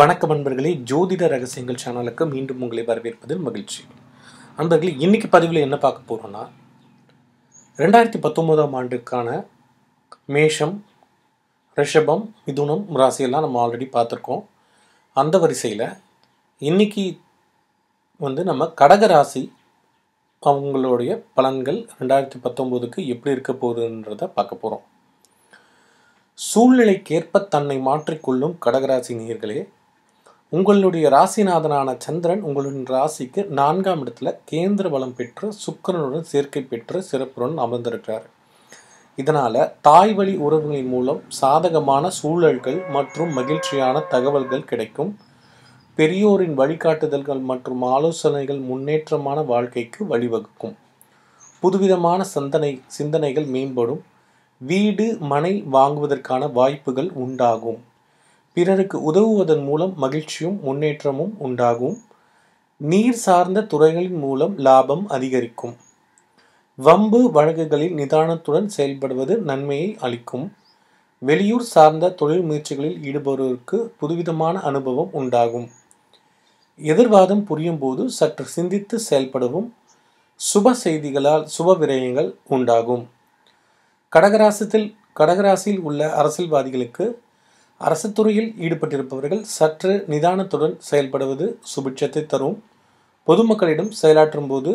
வணக்கம் நண்பர்களே ஜோதிட ரகசியங்கள் சேனலுக்கு மீண்டும் உங்களை வரவேற்பதில் மகிழ்ச்சி அன்பர்களே இன்னைக்கு பதிவில் என்ன பார்க்க போகிறோன்னா ரெண்டாயிரத்தி பத்தொம்போதாம் ஆண்டுக்கான மேஷம் ரிஷபம் மிதுனம் ராசியெல்லாம் நம்ம ஆல்ரெடி பார்த்துருக்கோம் அந்த வரிசையில் இன்றைக்கி வந்து நம்ம கடக ராசி அவங்களுடைய பலன்கள் ரெண்டாயிரத்தி பத்தொம்போதுக்கு எப்படி இருக்க போகுதுன்றதை பார்க்க போகிறோம் சூழ்நிலைக்கேற்ப தன்னை மாற்றிக்கொள்ளும் கடகராசி நேர்களே உங்களுடைய ராசிநாதனான சந்திரன் உங்களுடைய ராசிக்கு நான்காம் இடத்துல கேந்திர பலம் பெற்று சுக்கரனுடன் சேர்க்கை பெற்று சிறப்புடன் அமர்ந்திருக்கிறார் இதனால் தாய் வழி உறவுகளின் மூலம் சாதகமான சூழல்கள் மற்றும் மகிழ்ச்சியான தகவல்கள் கிடைக்கும் பெரியோரின் வழிகாட்டுதல்கள் மற்றும் ஆலோசனைகள் முன்னேற்றமான வாழ்க்கைக்கு வழிவகுக்கும் புதுவிதமான சிந்தனை சிந்தனைகள் மேம்படும் வீடு மனை வாங்குவதற்கான வாய்ப்புகள் உண்டாகும் பிறருக்கு உதவுவதன் மூலம் மகிழ்ச்சியும் முன்னேற்றமும் உண்டாகும் நீர் சார்ந்த துறைகளின் மூலம் லாபம் அதிகரிக்கும் வம்பு வழக்குகளில் நிதானத்துடன் செயல்படுவது நன்மையை அளிக்கும் வெளியூர் சார்ந்த தொழில் முயற்சிகளில் ஈடுபடுவதற்கு புதுவிதமான அனுபவம் உண்டாகும் எதிர்வாதம் புரியும் போது சற்று சிந்தித்து செயல்படவும் சுப செய்திகளால் சுப விரயங்கள் உண்டாகும் கடகராசத்தில் கடகராசியில் உள்ள அரசியல்வாதிகளுக்கு அரசு துறையில் ஈடுபட்டிருப்பவர்கள் சற்று நிதானத்துடன் செயல்படுவது சுபிட்சத்தை தரும் பொதுமக்களிடம் செயலாற்றும் போது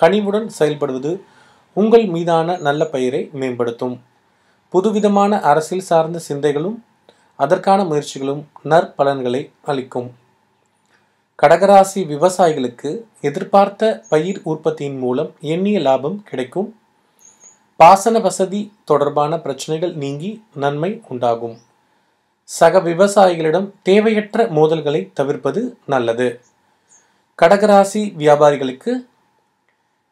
கனிவுடன் செயல்படுவது உங்கள் மீதான நல்ல பெயரை மேம்படுத்தும் புதுவிதமான அரசியல் சார்ந்த சிந்தைகளும் அதற்கான முயற்சிகளும் நற்பலன்களை அளிக்கும் கடகராசி விவசாயிகளுக்கு எதிர்பார்த்த பயிர் உற்பத்தியின் மூலம் எண்ணிய லாபம் கிடைக்கும் பாசன வசதி தொடர்பான பிரச்சனைகள் நீங்கி நன்மை உண்டாகும் சக விவசாயிகளிடம் தேவையற்ற மோதல்களை தவிர்ப்பது நல்லது கடகராசி வியாபாரிகளுக்கு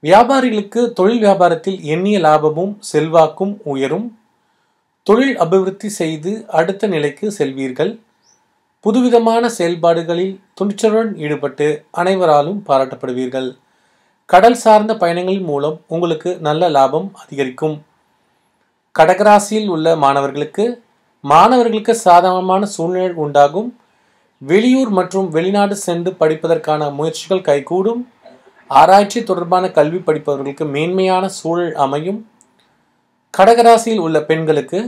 வியாபாரிகளுக்கு தொழில் வியாபாரத்தில் எண்ணிய லாபமும் செல்வாக்கும் உயரும் தொழில் அபிவிருத்தி செய்து அடுத்த நிலைக்கு செல்வீர்கள் புதுவிதமான செயல்பாடுகளில் துணிச்சலுடன் ஈடுபட்டு அனைவராலும் பாராட்டப்படுவீர்கள் கடல் சார்ந்த பயணங்களின் மூலம் உங்களுக்கு நல்ல லாபம் அதிகரிக்கும் கடகராசியில் உள்ள மாணவர்களுக்கு மாணவர்களுக்கு சாதகமான சூழ்நிலை உண்டாகும் வெளியூர் மற்றும் வெளிநாடு சென்று படிப்பதற்கான முயற்சிகள் கைகூடும் ஆராய்ச்சி தொடர்பான கல்வி படிப்பவர்களுக்கு மேன்மையான சூழல் அமையும் கடகராசியில் உள்ள பெண்களுக்கு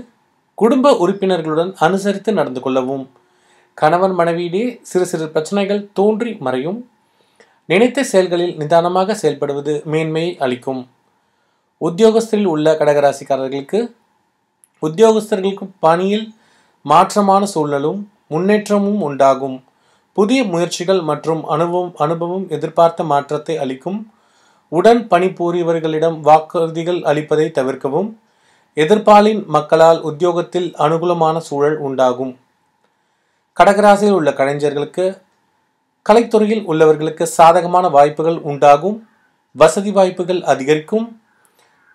குடும்ப உறுப்பினர்களுடன் அனுசரித்து நடந்து கொள்ளவும் கணவன் மனைவியிலே சிறு சிறு பிரச்சனைகள் தோன்றி மறையும் நினைத்த செயல்களில் நிதானமாக செயல்படுவது மேன்மையை அளிக்கும் உத்தியோகஸ்தரில் உள்ள கடகராசிக்காரர்களுக்கு உத்தியோகஸ்தர்களுக்கு பணியில் மாற்றமான சூழலும் முன்னேற்றமும் உண்டாகும் புதிய முயற்சிகள் மற்றும் அனுபவம் அனுபவம் எதிர்பார்த்த மாற்றத்தை அளிக்கும் உடன் பணிபுரியவர்களிடம் வாக்குறுதிகள் அளிப்பதை தவிர்க்கவும் எதிர்ப்பாலின் மக்களால் உத்தியோகத்தில் அனுகூலமான சூழல் உண்டாகும் கடகராசியில் உள்ள கலைஞர்களுக்கு கலைத்துறையில் உள்ளவர்களுக்கு சாதகமான வாய்ப்புகள் உண்டாகும் வசதி வாய்ப்புகள் அதிகரிக்கும்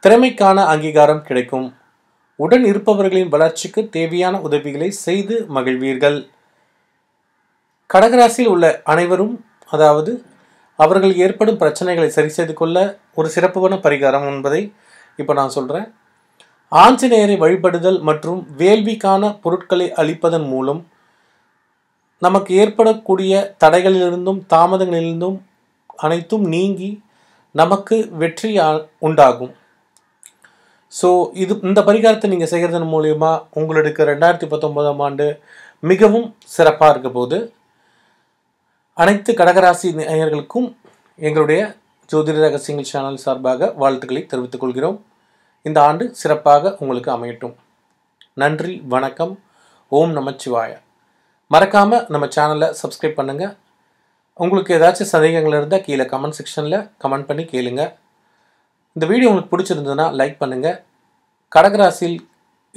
திறமைக்கான அங்கீகாரம் கிடைக்கும் உடன் இருப்பவர்களின் வளர்ச்சிக்கு தேவையான உதவிகளை செய்து மகிழ்வீர்கள் கடகராசியில் உள்ள அனைவரும் அதாவது அவர்கள் ஏற்படும் பிரச்சனைகளை சரி செய்து கொள்ள ஒரு சிறப்புவான பரிகாரம் என்பதை இப்போ நான் சொல்கிறேன் ஆஞ்சநேயரை வழிபடுதல் மற்றும் வேள்விக்கான பொருட்களை அளிப்பதன் மூலம் நமக்கு ஏற்படக்கூடிய தடைகளிலிருந்தும் தாமதங்களிலிருந்தும் அனைத்தும் நீங்கி நமக்கு வெற்றி உண்டாகும் ஸோ இது இந்த பரிகாரத்தை நீங்கள் செய்கிறதன் மூலிமா உங்களுக்கு ரெண்டாயிரத்தி பத்தொம்போதாம் ஆண்டு மிகவும் சிறப்பாக இருக்க போது அனைத்து கடகராசி நேயர்களுக்கும் எங்களுடைய ஜோதிட ரகசியங்கள் சேனல் சார்பாக வாழ்த்துக்களை தெரிவித்துக் கொள்கிறோம் இந்த ஆண்டு சிறப்பாக உங்களுக்கு அமையட்டும் நன்றி வணக்கம் ஓம் நமச்சிவாய மறக்காமல் நம்ம சேனலை சப்ஸ்கிரைப் பண்ணுங்கள் உங்களுக்கு ஏதாச்சும் சந்தேகங்கள் இருந்தால் கீழே கமெண்ட் செக்ஷனில் கமெண்ட் பண்ணி கேளுங்கள் இந்த வீடியோ உங்களுக்கு பிடிச்சிருந்ததுன்னா லைக் பண்ணுங்கள் கடகராசியில்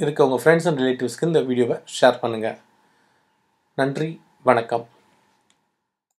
இருக்க உங்கள் ஃப்ரெண்ட்ஸ் அண்ட் ரிலேட்டிவ்ஸ்க்கு இந்த வீடியோவை ஷேர் பண்ணுங்கள் நன்றி வணக்கம்